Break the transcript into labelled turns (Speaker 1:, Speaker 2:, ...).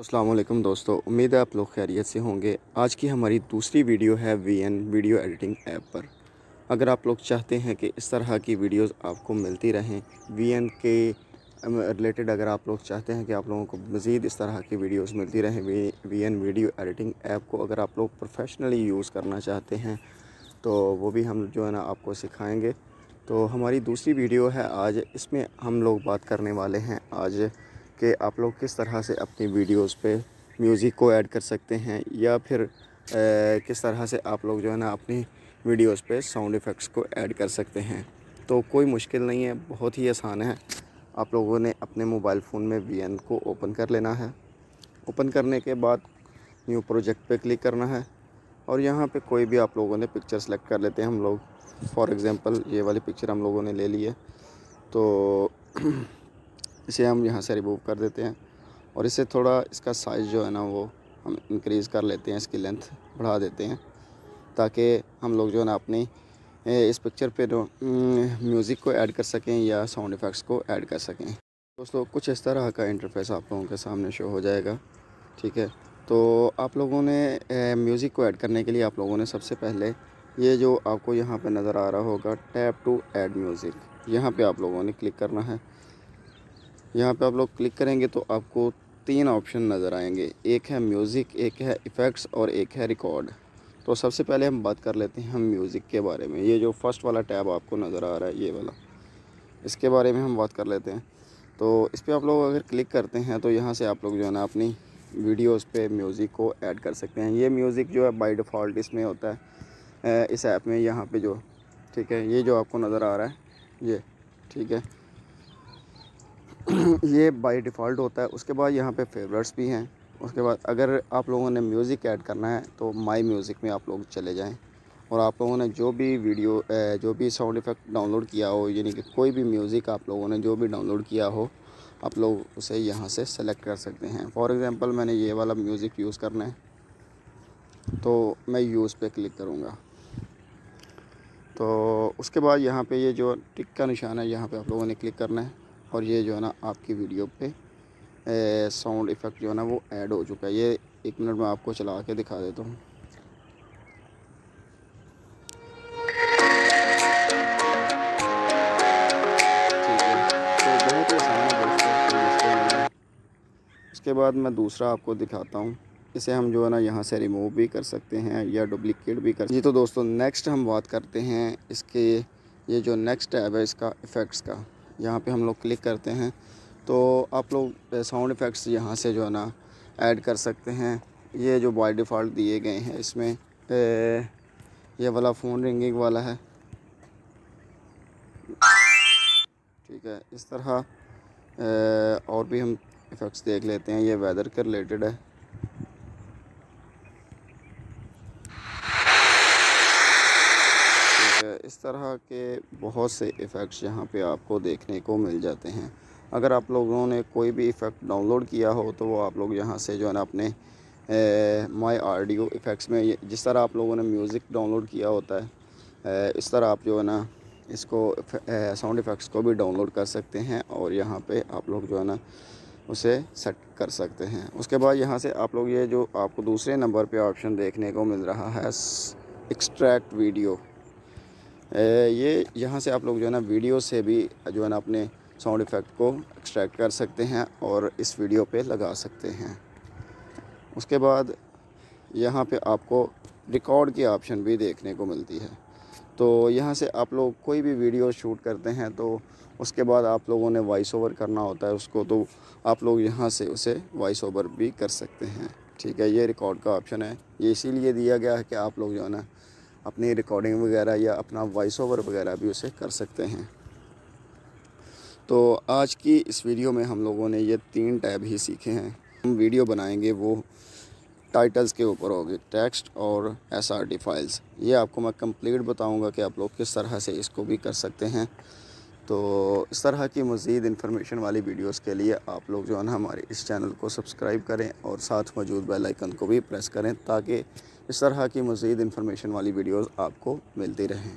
Speaker 1: असलम दोस्तों उम्मीद है आप लोग खैरियत से होंगे आज की हमारी दूसरी वीडियो है एन वीडियो एडिटिंग ऐप पर अगर आप लोग चाहते हैं कि इस तरह की वीडियोस आपको मिलती रहें एन के रिलेटेड अगर आप लोग चाहते हैं कि आप लोगों को मज़ीद इस तरह की वीडियोस मिलती रहें एन वीडियो एडिटिंग ऐप को अगर आप लोग प्रोफेशनली यूज़ करना चाहते हैं तो वो भी हम जो है ना आपको सिखाएँगे तो हमारी दूसरी वीडियो है आज इसमें हम लोग बात करने वाले हैं आज कि आप लोग किस तरह से अपनी वीडियोस पे म्यूज़िक को ऐड कर सकते हैं या फिर ए, किस तरह से आप लोग जो है ना अपनी वीडियोस पे साउंड इफ़ेक्ट्स को ऐड कर सकते हैं तो कोई मुश्किल नहीं है बहुत ही आसान है आप लोगों ने अपने मोबाइल फ़ोन में वी को ओपन कर लेना है ओपन करने के बाद न्यू प्रोजेक्ट पर क्लिक करना है और यहाँ पर कोई भी आप लोगों ने पिक्चर सेलेक्ट कर लेते हैं हम लोग फॉर एग्ज़ाम्पल ये वाली पिक्चर हम लोगों ने ले ली है तो इसे हम यहाँ से रिमूव कर देते हैं और इसे थोड़ा इसका साइज़ जो है ना वो हम इंक्रीज़ कर लेते हैं इसकी लेंथ बढ़ा देते हैं ताकि हम लोग जो है ना अपनी इस पिक्चर पे म्यूज़िक को ऐड कर सकें या साउंड इफ़ेक्ट्स को ऐड कर सकें दोस्तों कुछ इस तरह का इंटरफेस आप लोगों के सामने शो हो जाएगा ठीक है तो आप लोगों ने म्यूज़िक को ऐड करने के लिए आप लोगों ने सबसे पहले ये जो आपको यहाँ पर नज़र आ रहा होगा टैप टू एड म्यूज़िक यहाँ पर आप लोगों ने क्लिक करना है यहाँ पे आप लोग क्लिक करेंगे तो आपको तीन ऑप्शन नज़र आएंगे एक है म्यूज़िक एक है इफ़ेक्ट्स और एक है रिकॉर्ड तो सबसे पहले हम बात कर लेते हैं हम म्यूज़िक के बारे में ये जो फर्स्ट वाला टैब आपको नज़र आ रहा है ये वाला इसके बारे में हम बात कर लेते हैं तो इस पर आप लोग अगर क्लिक करते हैं तो यहाँ से आप लोग जो है ना अपनी वीडियोस पे म्यूज़िक को ऐड कर सकते हैं ये म्यूज़िक जो है बाय डिफ़ॉल्ट इसमें होता है इस ऐप में यहाँ पे जो ठीक है ये जो आपको नज़र आ रहा है ये ठीक है ये बाय डिफ़ॉल्ट होता है उसके बाद यहाँ पे फेवरेट्स भी हैं उसके बाद अगर आप लोगों ने म्यूज़िक ऐड करना है तो माई म्यूज़िक में आप लोग चले जाएं और आप लोगों ने जो भी वीडियो जो भी साउंड इफ़ेक्ट डाउनलोड किया हो यानी कि कोई भी म्यूज़िक आप लोगों ने जो भी डाउनलोड किया हो आप लोग उसे यहाँ से सेलेक्ट कर सकते हैं फॉर एग्ज़ाम्पल मैंने ये वाला म्यूज़िक यूज़ करना है तो मैं यूज़ पे क्लिक करूँगा तो उसके बाद यहाँ पे ये जो टिक का निशान है यहाँ पे आप लोगों ने क्लिक करना है और ये जो है ना आपकी वीडियो पे साउंड इफ़ेक्ट जो है ना वो ऐड हो चुका है ये एक मिनट में आपको चला के दिखा देता हूँ उसके तो बाद मैं दूसरा आपको दिखाता हूँ इसे हम जो है ना यहाँ से रिमूव भी कर सकते हैं या डुप्लिकेट भी कर जी तो दोस्तों नेक्स्ट हम बात करते हैं इसके ये जो नेक्स्ट टैब है इसका इफ़ेक्ट्स का यहाँ पे हम लोग क्लिक करते हैं तो आप लोग साउंड इफ़ेक्ट्स यहाँ से जो है ना ऐड कर सकते हैं ये जो बॉय डिफ़ॉल्ट दिए गए हैं इसमें ये वाला फ़ोन रिंगिंग वाला है ठीक है इस तरह और भी हम इफ़ेक्ट्स देख लेते हैं ये वेदर के रिलेटेड है इस तरह के बहुत से इफ़ेक्ट्स यहाँ पे आपको देखने को मिल जाते हैं अगर आप लोगों ने कोई भी इफ़ेक्ट डाउनलोड किया हो तो वो आप लोग यहाँ से जो है ना अपने माई ऑडियो इफ़ेक्ट्स में जिस तरह आप लोगों ने म्यूज़िक डाउनलोड किया होता है इस तरह आप जो है ना इसको साउंड इफ़ेक्ट्स को भी डाउनलोड कर सकते हैं और यहाँ पर आप लोग जो है ना उसे सेट कर सकते हैं उसके बाद यहाँ से आप लोग ये जो आपको दूसरे नंबर पे ऑप्शन देखने को मिल रहा है एक्सट्रैक्ट वीडियो ये यहाँ से आप लोग जो है ना वीडियो से भी जो है ना अपने साउंड इफ़ेक्ट को एक्सट्रैक्ट कर सकते हैं और इस वीडियो पे लगा सकते हैं उसके बाद यहाँ पे आपको रिकॉर्ड की ऑप्शन भी देखने को मिलती है तो यहाँ से आप लोग कोई भी वीडियो शूट करते हैं तो उसके बाद आप लोगों ने वॉइस ओवर करना होता है उसको तो आप लोग यहाँ से उसे वॉइस ओवर भी कर सकते हैं ठीक है ये रिकॉर्ड का ऑप्शन है ये इसीलिए दिया गया है कि आप लोग जो है ना अपनी रिकॉर्डिंग वगैरह या अपना वॉइस ओवर वगैरह भी उसे कर सकते हैं तो आज की इस वीडियो में हम लोगों ने ये तीन टैब ही सीखे हैं हम वीडियो बनाएंगे वो टाइटल्स के ऊपर होगी टेक्स्ट और एस फाइल्स ये आपको मैं कंप्लीट बताऊंगा कि आप लोग किस तरह से इसको भी कर सकते हैं तो इस तरह की मज़ीद इन्फॉर्मेशन वाली वीडियोस के लिए आप लोग जो है ना हमारे इस चैनल को सब्सक्राइब करें और साथ मौजूद बेल आइकन को भी प्रेस करें ताकि इस तरह की मज़ीद इन्फॉर्मेशन वाली वीडियोस आपको मिलती रहें